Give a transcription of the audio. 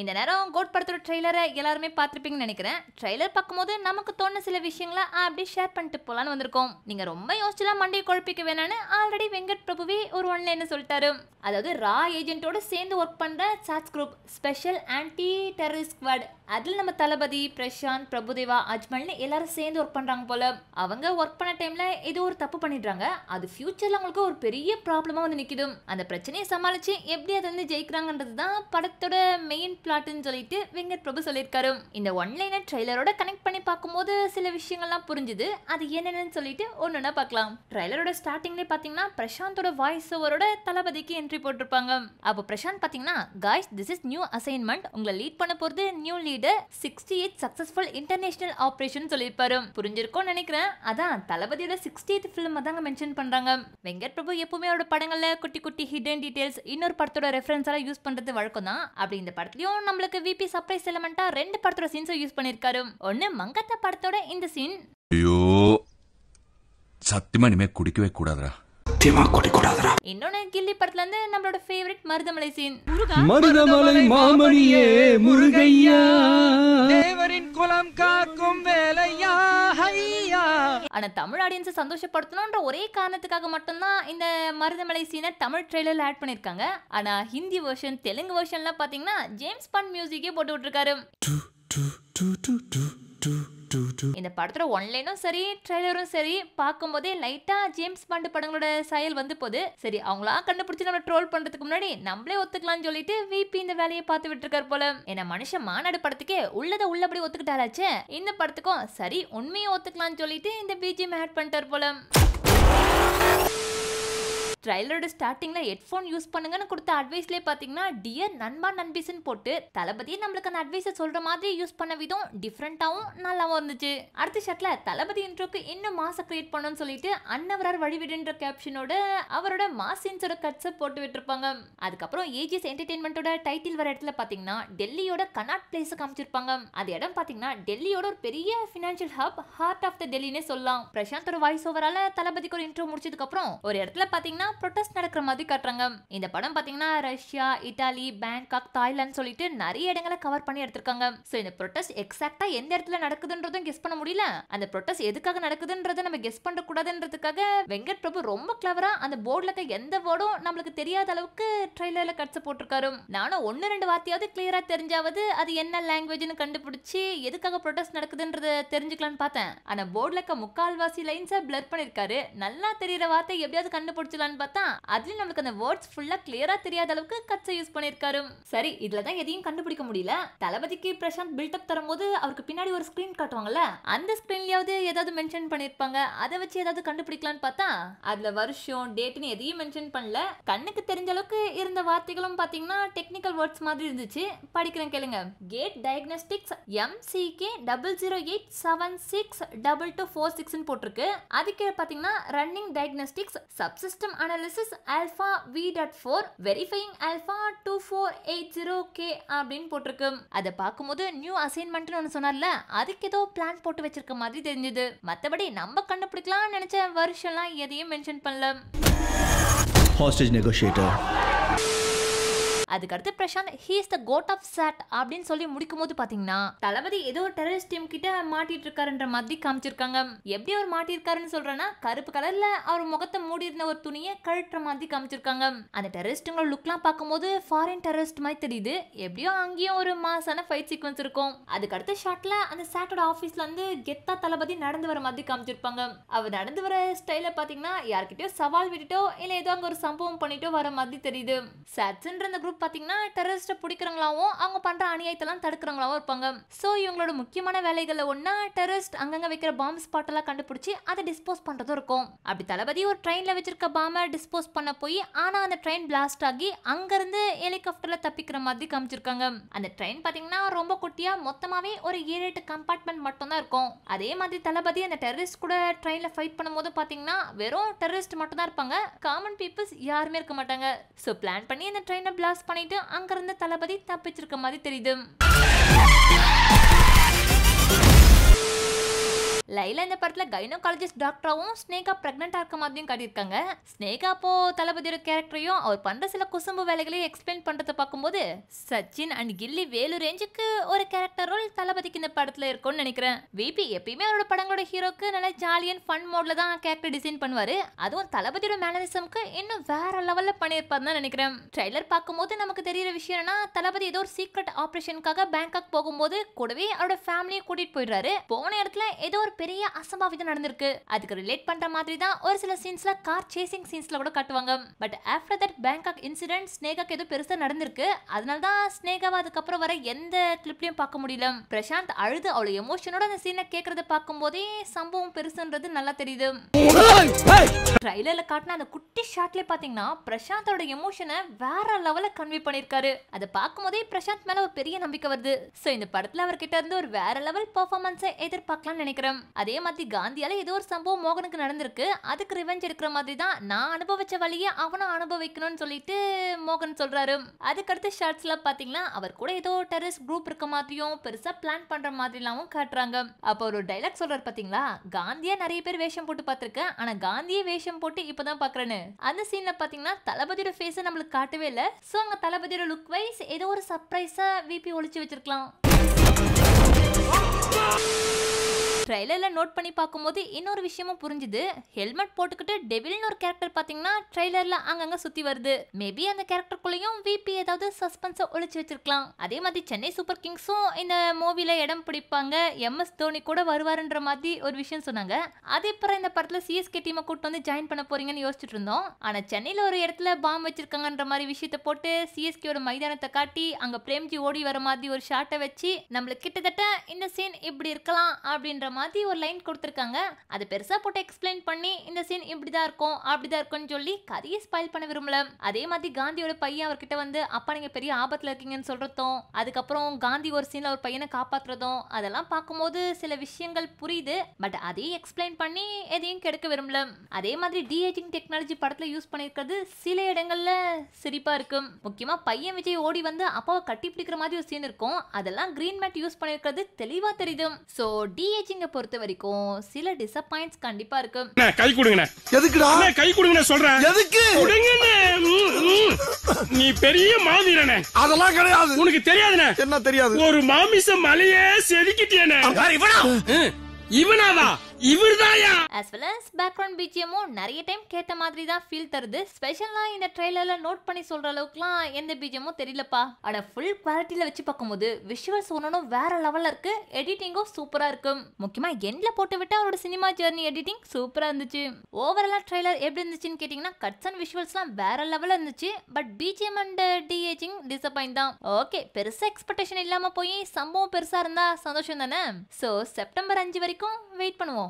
இந்த நேரம் கோட் படத்தோட ட்ரெய்லரை எல்லாருமே பார்த்துருப்பீங்கன்னு நினைக்கிறேன் ட்ரெய்லர் பார்க்கும்போது நமக்கு தோணு சில விஷயங்களை அப்படி ஷேர் பண்ணிட்டு போகலான்னு வந்திருக்கோம் நீங்கள் ரொம்ப யோசிச்சுலாம் மண்டையை குழப்பிக்க வேணான்னு ஆல்ரெடி வெங்கட் பிரபுவே ஒரு என்ன சொல்லிட்டாரு அதாவது ரா ஏஜென்ட்டோட சேர்ந்து ஒர்க் பண்ணுற SATS group special anti terrorist squad அதில் நம்ம தளபதி பிரசாந்த் பிரபுதேவா அஜ்மல்னு எல்லாரும் சேர்ந்து ஒர்க் பண்ணுறாங்க போல அவங்க ஒர்க் பண்ண டைமில் ஏதோ ஒரு தப்பு பண்ணிடுறாங்க அது ஃபியூச்சரில் அவங்களுக்கு ஒரு பெரிய ப்ராப்ளமாக வந்து நிற்கிது அந்த பிரச்சனையை சமாளித்து எப்படி அதை வந்து ஜெயிக்கிறாங்கன்றது தான் படத்தோட மெயின் பிளாட்னு சொல்லிட்டு வெங்கட் பிரபு சொல்லியிருக்காரு இந்த ஒன்லைனர் ட்ரெய்லரோட கனெக்ட் பண்ணி பார்க்கும்போது சில விஷயங்கள்லாம் புரிஞ்சுது அது என்னென்னு சொல்லிட்டு ஒன்னொன்னா பார்க்கலாம் ட்ரெய்லரோட ஸ்டார்டிங்லேயே பார்த்தீங்கன்னா பிரசாந்தோட வாய்ஸ் ஓவரோட தளபதிக்கு என்ட்ரி போட்டிருப்பாங்க அப்போ பிரசாந்த் பார்த்தீங்கன்னா guys this is new assignment உங்களை லீட் பண்ண போகிறது new leader sixty eight successful international operation சொல்லியிருப்பாரு புரிஞ்சிருக்கோம்னு நினைக்கிறேன் அதான் தளபதியோட சிக்ஸ்டி எய்த் ஃபிலிம் தாங்க மென்ஷன் பண்ணுறாங்க வெங்கட் பிரபு எப்பவுமே அவரோட படங்களில் குட்டி குட்டி ஹிடன் டீட்டெயில்ஸ் இன்னொரு படத்தோட ரெஃபரன்ஸாக யூஸ் பண்ணுறது வழக்கம் தான் அப்படி இந்த படத்துலையும் அதுவும் நம்மளுக்கு விபி சர்ப்ரைஸ் ரெண்டு படத்தோட யூஸ் மங்கத்த படத்தோட இந்த சீன் ஐயோ சத்தியமா இனிமே குடிக்கவே கூடாதுடா சத்தியமா இன்னொன்னு கில்லி படத்துல இருந்து நம்மளோட ஃபேவரட் மருதமலை சீன் மருதமலை மாமணியே உலகம் காக்கும் ஆனா தமிழ் ஆடியன்ஸை சந்தோஷப்படுத்தணும்ன்ற ஒரே காரணத்துக்காக மட்டும்தான் இந்த மருதமலை சீனை தமிழ் ட்ரெய்லர்ல ஆட் பண்ணிருக்காங்க ஆனா ஹிந்தி வெர்ஷன் தெலுங்கு வெர்ஷன்லாம் பாத்தீங்கன்னா ஜேம்ஸ் பண்ட் மியூசிக்கே போட்டு விட்டுருக்காரு இந்த படத்துல ஒன்லைனும் சரி ட்ரெய்லரும் சரி பார்க்கும்போதே லைட்டா ஜேம்ஸ் பாண்டு படங்களோட செயல் வந்து போது சரி அவங்களா கண்டுபிடிச்சு நம்ம ட்ரோல் பண்றதுக்கு முன்னாடி நம்மளே ஒத்துக்கலாம்னு சொல்லிட்டு விபி இந்த வேலையை பார்த்து விட்டுருக்காரு போல என்ன மனுஷன் மாநாடு படத்துக்கே உள்ளதை உள்ளபடி ஒத்துக்கிட்டாராச்சு இந்த படத்துக்கும் சரி உண்மையை ஒத்துக்கலாம்னு சொல்லிட்டு இந்த பிஜிஎம் ஆட் பண்ணிட்டார் போல ட்ரைலரோட ஸ்டார்டிங்ல ஹெட்ஃபோன் யூஸ் பண்ணுங்கன்னு கொடுத்த அட்வைஸ்லேயே பார்த்தீங்கன்னா டியர் நண்பா நண்பிசன் போட்டு தளபதியே நம்மளுக்கு அந்த அட்வைஸை சொல்ற மாதிரி யூஸ் பண்ண விதம் டிஃப்ரெண்ட்டாகவும் நல்லாவும் இருந்துச்சு அடுத்த ஷர்ட்ல தளபதி இன்ட்ரோக்கு இன்னும் மாச கிரியேட் பண்ணணும்னு சொல்லிட்டு அன்னவரார் வழிவிடுன்ற கேப்ஷனோட அவரோட மாசின்ஸோட கட்ஸ் போட்டு விட்டுருப்பாங்க அதுக்கப்புறம் ஏஜிஎஸ் என்டர்டைன்மெண்ட்டோட டைட்டில் வர இடத்துல பார்த்தீங்கன்னா டெல்லியோட கனாட் பிளேஸ் காமிச்சிருப்பாங்க அது இடம் பார்த்தீங்கன்னா டெல்லியோட ஒரு பெரிய financial hub heart of the டெல்லினே சொல்லலாம் பிரசாந்தோட வாய்ஸ் ஓவரால தளபதிக்கு ஒரு இன்ட்ரோ முடிச்சதுக்கு அப்புறம் ஒரு இடத்துல பார்த்தீங்கன்னா ப்ரொட்டஸ்ட் நடக்கிற மாதிரி காட்டுறாங்க இந்த படம் பாத்தீங்கன்னா ரஷ்யா இட்டாலி பேங்காக் தாய்லாந்து சொல்லிட்டு நிறைய இடங்களை கவர் பண்ணி எடுத்திருக்காங்க சோ இந்த ப்ரொட்டஸ்ட் எக்ஸாக்டா எந்த இடத்துல நடக்குதுன்றதும் கெஸ் பண்ண முடியல அந்த ப்ரொட்டஸ்ட் எதுக்காக நடக்குதுன்றத நம்ம கெஸ் பண்ண கூடாதுன்றதுக்காக வெங்கட் பிரபு ரொம்ப கிளவரா அந்த போர்டில் இருக்க எந்த வேர்டும் நம்மளுக்கு தெரியாத அளவுக்கு ட்ரெய்லர்ல கட்ச போட்டிருக்காரு நானும் ஒன்னு ரெண்டு வார்த்தையாவது கிளியரா தெரிஞ்சாவது அது என்ன லாங்குவேஜ்னு கண்டுபிடிச்சி எதுக்காக ப்ரொட்டஸ்ட் நடக்குதுன்றத தெரிஞ்சுக்கலாம்னு பார்த்தேன் ஆனா போர்டில் இருக்க முக்கால்வாசி லைன்ஸை பிளர் பண்ணிருக்காரு நல்லா தெரியற வார்த்தை எப்படியாவது கண்டுபிடிச்சலான்னு பண்ணலான்னு பார்த்தா அதுல நம்மளுக்கு அந்த வேர்ட்ஸ் ஃபுல்லா கிளியரா தெரியாத அளவுக்கு கட்ஸை யூஸ் பண்ணிருக்காரு சரி இதுல தான் எதையும் கண்டுபிடிக்க முடியல தளபதிக்கு பிரசாந்த் பில்டப் தரும்போது அவருக்கு பின்னாடி ஒரு ஸ்கிரீன் காட்டுவாங்கல்ல அந்த ஸ்கிரீன்லயாவது ஏதாவது மென்ஷன் பண்ணிருப்பாங்க அதை வச்சு ஏதாவது கண்டுபிடிக்கலான்னு பார்த்தா அதுல வருஷம் டேட்னு எதையும் மென்ஷன் பண்ணல கண்ணுக்கு தெரிஞ்ச அளவுக்கு இருந்த வார்த்தைகளும் பாத்தீங்கன்னா டெக்னிக்கல் வேர்ட்ஸ் மாதிரி இருந்துச்சு படிக்கிறேன் கேளுங்க get diagnostics MCK double zero eight seven six double two four six போட்டிருக்கு அதுக்கு பாத்தீங்கன்னா running diagnostics subsystem analysis alpha V dot four verifying alpha two four eight zero K அப்படின்னு போட்டிருக்கு அதை பார்க்கும்போது நியூ அசைன்மெண்ட்னு ஒன்று சொன்னார்ல அதுக்கு ஏதோ பிளான் போட்டு வச்சிருக்க மாதிரி தெரிஞ்சது மற்றபடி நம்ம கண்டுபிடிக்கலாம்னு நினச்ச வருஷம்லாம் எதையும் மென்ஷன் பண்ணல ஹாஸ்டேஜ் நெகோஷியேட்டர் அதுக்கடுத்து Prashanth he is the goat of SATS அப்படின்னு சொல்லி முடிக்கும் போது பாத்தீங்கன்னா தளபதி ஏதோ ஒரு டெரரிஸ்ட் டீம் கிட்ட மாட்டிட்டு இருக்காருன்ற மாதிரி காமிச்சிருக்காங்க எப்படி அவர் மாட்டிருக்காருன்னு சொல்றேன்னா கருப்பு கலர்ல அவர் முகத்தை மூடி இருந்த ஒரு துணியை கழட்டுற மாதிரி காமிச்சிருக்காங்க அந்த டெரரிஸ்டுங்களோட லுக்லாம் பார்க்கும்போது ஃபாரின் டெரரிஸ்ட் மாதிரி தெரியுது எப்படியோ அங்கேயும் ஒரு மாசான ஃபைட் சீக்வன்ஸ் இருக்கும் அதுக்கடுத்த ஷாட்ல அந்த சாட்டோட ஆஃபீஸ்ல இருந்து கெத்தா தளபதி நடந்து வர மாதிரி காமிச்சிருப்பாங்க அவர் நடந்து வர ஸ்டைல பாத்தீங்கன்னா யார்கிட்டயோ சவால் விட்டுட்டோ இல்ல ஏதோ அங்க ஒரு சம்பவம் பண்ணிட்டோ வர மாதிரி தெரியுது சாட்ஸ்ன்ற அந்த குரூப் வந்து பார்த்தீங்கன்னா டெரரிஸ்ட்டை பிடிக்கிறவங்களாவும் அவங்க பண்ணுற அநியாயத்தெல்லாம் தடுக்கிறவங்களாவும் இருப்பாங்க ஸோ இவங்களோட முக்கியமான வேலைகளில் ஒன்றா டெரரிஸ்ட் அங்கங்கே வைக்கிற பாம்பு ஸ்பாட்டெல்லாம் கண்டுபிடிச்சி அதை டிஸ்போஸ் பண்ணுறதும் இருக்கும் அப்படி தளபதி ஒரு ட்ரெயினில் வச்சிருக்க பாம்பை டிஸ்போஸ் பண்ண போய் ஆனால் அந்த ட்ரெயின் பிளாஸ்ட் ஆகி அங்கேருந்து ஹெலிகாப்டரில் தப்பிக்கிற மாதிரி காமிச்சிருக்காங்க அந்த ட்ரெயின் பார்த்தீங்கன்னா ரொம்ப குட்டியாக மொத்தமாகவே ஒரு ஏழு எட்டு கம்பார்ட்மெண்ட் மட்டும்தான் இருக்கும் அதே மாதிரி தளபதி அந்த டெரரிஸ்ட் கூட ட்ரெயினில் ஃபைட் பண்ணும்போது பார்த்தீங்கன்னா வெறும் டெரரிஸ்ட் மட்டும்தான் இருப்பாங்க காமன் பீப்புள்ஸ் யாருமே இருக்க மாட்டாங்க ஸோ பிளான் பண்ணி அந்த ட்ரெயினை பிளாஸ்ட் பண்ணிட்டு அங்கிருந்து தளபதி தப்பிச்சிருக்க மாதிரி தெரியுது லைலா இந்த படத்தில் கைனோகாலஜிஸ்ட் டாக்டராகவும் ஸ்னேகா ப்ரெக்னெண்ட்டாக இருக்க மாதிரியும் காட்டியிருக்காங்க ஸ்னேகா அப்போ தளபதியோட கேரக்டரையும் அவர் பண்ணுற சில குசும்பு வேலைகளையும் எக்ஸ்பிளைன் பண்ணுறத பார்க்கும்போது சச்சின் அண்ட் கில்லி வேலு ரேஞ்சுக்கு ஒரு கேரக்டர் ரோல் தளபதிக்கு இந்த படத்தில் இருக்கும்னு நினைக்கிறேன் விபி எப்பயுமே அவரோட படங்களோட ஹீரோக்கு நல்லா ஜாலி ஃபன் மோட்ல தான் கேரக்டர் டிசைன் பண்ணுவார் அதுவும் தளபதியோட மேனரிசம்க்கு இன்னும் வேற லெவலில் பண்ணியிருப்பார் தான் நினைக்கிறேன் ட்ரெய்லர் பார்க்கும்போது நமக்கு தெரியிற விஷயம் என்னன்னா தளபதி ஏதோ ஒரு சீக்ரெட் ஆப்ரேஷனுக்காக பேங்காக் போகும்போது கூடவே அவரோட ஃபேமிலியை கூட்டிட்டு போயிடுறாரு போன இடத்துல ஏதோ ஒரு பெரிய அசம்பாவிதம் நடந்திருக்கு அதுக்கு ரிலேட் பண்ற மாதிரி தான் ஒரு சில சீன்ஸ்ல கார் சேசிங் சீன்ஸ்ல கூட காட்டுவாங்க but after that Bangkok incident ஸ்னேகாக்கு ஏதோ பெருசா நடந்திருக்கு அதனால தான் ஸ்னேகாவை அதுக்கப்புறம் வர எந்த கிளிப்லயும் பார்க்க முடியல பிரசாந்த் அழுது அவ்வளவு எமோஷனோட அந்த சீனை கேட்கறத பார்க்கும் போதே சம்பவம் பெருசுன்றது நல்லா தெரியுது ட்ரைலர்ல காட்டின அந்த குட்டி ஷாட்ல பாத்தீங்கன்னா பிரசாந்தோட எமோஷனை வேற லெவல்ல கன்வே பண்ணிருக்காரு அதை பார்க்கும் போதே பிரசாந்த் மேல ஒரு பெரிய நம்பிக்கை வருது சோ இந்த படத்துல அவர்கிட்ட இருந்து ஒரு வேற லெவல் பெர்ஃபார்மன்ஸை எதிர்பார்க்கலாம்னு நினைக்கிறேன் அதே மாதிரி காந்தியால் ஏதோ ஒரு சம்பவம் மோகனுக்கு நடந்திருக்கு அதுக்கு ரிவெஞ்ச் எடுக்கிற மாதிரி தான் நான் அனுபவிச்ச வழியை அவனும் அனுபவிக்கணும்னு சொல்லிட்டு மோகன் சொல்கிறாரு அதுக்கடுத்து ஷார்ட்ஸில் பார்த்தீங்கன்னா அவர் கூட ஏதோ டெரரிஸ்ட் குரூப் இருக்க மாதிரியும் பெருசாக பிளான் பண்ணுற மாதிரிலாம் காட்டுறாங்க அப்போ ஒரு டைலாக் சொல்கிறார் பார்த்தீங்களா காந்தியா நிறைய பேர் வேஷம் போட்டு பார்த்துருக்கேன் ஆனால் காந்தியே வேஷம் போட்டு இப்போ தான் பார்க்குறேன்னு அந்த சீனில் பார்த்தீங்கன்னா தளபதியோட ஃபேஸை நம்மளுக்கு காட்டவே இல்லை ஸோ அங்கே தளபதியோட லுக் வைஸ் ஏதோ ஒரு சர்ப்ரைஸாக விபி ஒழிச்சு வச்சிருக்கலாம் ட்ரைலரில் நோட் பண்ணி பார்க்கும்போது இன்னொரு விஷயமும் புரிஞ்சுது ஹெல்மெட் போட்டுக்கிட்டு டெவில்னு ஒரு கேரக்டர் பார்த்தீங்கன்னா ட்ரைலரில் அங்கங்கே சுற்றி வருது மேபி அந்த கேரக்டருக்குள்ளேயும் விபி ஏதாவது சஸ்பென்ஸை ஒழிச்சு வச்சிருக்கலாம் அதே மாதிரி சென்னை சூப்பர் கிங்ஸும் இந்த மூவியில் இடம் பிடிப்பாங்க எம்எஸ் தோனி கூட வருவாருன்ற மாதிரி ஒரு விஷயம் சொன்னாங்க அதே அப்புறம் இந்த படத்தில் சிஎஸ்கே டீமை கூட்டு வந்து ஜாயின் பண்ண போறீங்கன்னு யோசிச்சுட்டு இருந்தோம் ஆனால் சென்னையில் ஒரு இடத்துல பாம் வச்சிருக்காங்கன்ற மாதிரி விஷயத்தை போட்டு சிஎஸ்கேயோட மைதானத்தை காட்டி அங்கே பிரேம்ஜி ஓடி வர மாதிரி ஒரு ஷாட்டை வச்சு நம்மளுக்கு கிட்டத்தட்ட இந்த சீன் இப்படி இருக்கலாம் அப்படின்ற மாற்றி ஒரு லைன் கொடுத்துருக்காங்க அது பெருசாக போட்டு எக்ஸ்பிளைன் பண்ணி இந்த சீன் இப்படி தான் இருக்கும் அப்படி தான் இருக்கும்னு சொல்லி கதையை ஸ்பாயில் பண்ண விரும்பல அதே மாதிரி காந்தியோட பையன் அவர்கிட்ட வந்து அப்பா நீங்கள் பெரிய ஆபத்தில் இருக்கீங்கன்னு சொல்றதும் அதுக்கப்புறம் காந்தி ஒரு சீனில் ஒரு பையனை காப்பாற்றுறதும் அதெல்லாம் பார்க்கும்போது சில விஷயங்கள் புரியுது பட் அதையும் எக்ஸ்பிளைன் பண்ணி எதையும் கெடுக்க விரும்பல அதே மாதிரி டிஏஜிங் டெக்னாலஜி படத்தில் யூஸ் பண்ணிருக்கிறது சில இடங்களில் சிரிப்பாக இருக்கும் முக்கியமாக பையன் விஜய் ஓடி வந்து அப்பாவை கட்டி பிடிக்கிற மாதிரி ஒரு சீன் இருக்கும் அதெல்லாம் கிரீன் மேட் யூஸ் பண்ணியிருக்கிறது தெளிவாக தெரியும் ஸோ டிஏஜிங்கை குழந்தைங்க பொறுத்த வரைக்கும் சில டிசப்பாயிண்ட்ஸ் கண்டிப்பா இருக்கும் கை கொடுங்க எதுக்குடா கை கொடுங்க சொல்றேன் எதுக்கு நீ பெரிய மாவீரனே அதெல்லாம் கிடையாது உனக்கு தெரியாதுனே என்ன தெரியாது ஒரு மாமிச மலையே செதுக்கிட்டேனே இவனாவா இவர்தாயா as well as background BGM நிறைய டைம் கேட்ட மாதிரி தான் ஃபீல் தருது ஸ்பெஷலா இந்த ட்ரைலர்ல நோட் பண்ணி சொல்ற அளவுக்குலாம் எந்த BGM தெரியலப்பா ஆனா ஃபுல் குவாலிட்டியில வச்சு பார்க்கும்போது விஷுவல்ஸ் ஒன்னும் வேற லெவல்ல இருக்கு எடிட்டிங்கும் சூப்பரா இருக்கும் முக்கியமா எண்ட்ல போட்டு விட்டு அவரோட சினிமா ஜர்னி எடிட்டிங் சூப்பரா இருந்துச்சு ஓவராலா ட்ரைலர் எப்படி இருந்துச்சுன்னு கேட்டீங்கன்னா கட்ஸ் அண்ட் விஷுவல்ஸ்லாம் வேற லெவல்ல இருந்துச்சு but BGM and de-aging disappoint தான் ஓகே பெருசா எக்ஸ்பெக்டேஷன் இல்லாம போய் சம்பவம் பெருசா இருந்தா சந்தோஷம் தானே ஸோ செப்டம்பர் அஞ்சு வரைக்கும் வெயிட் பண்ணுவோம்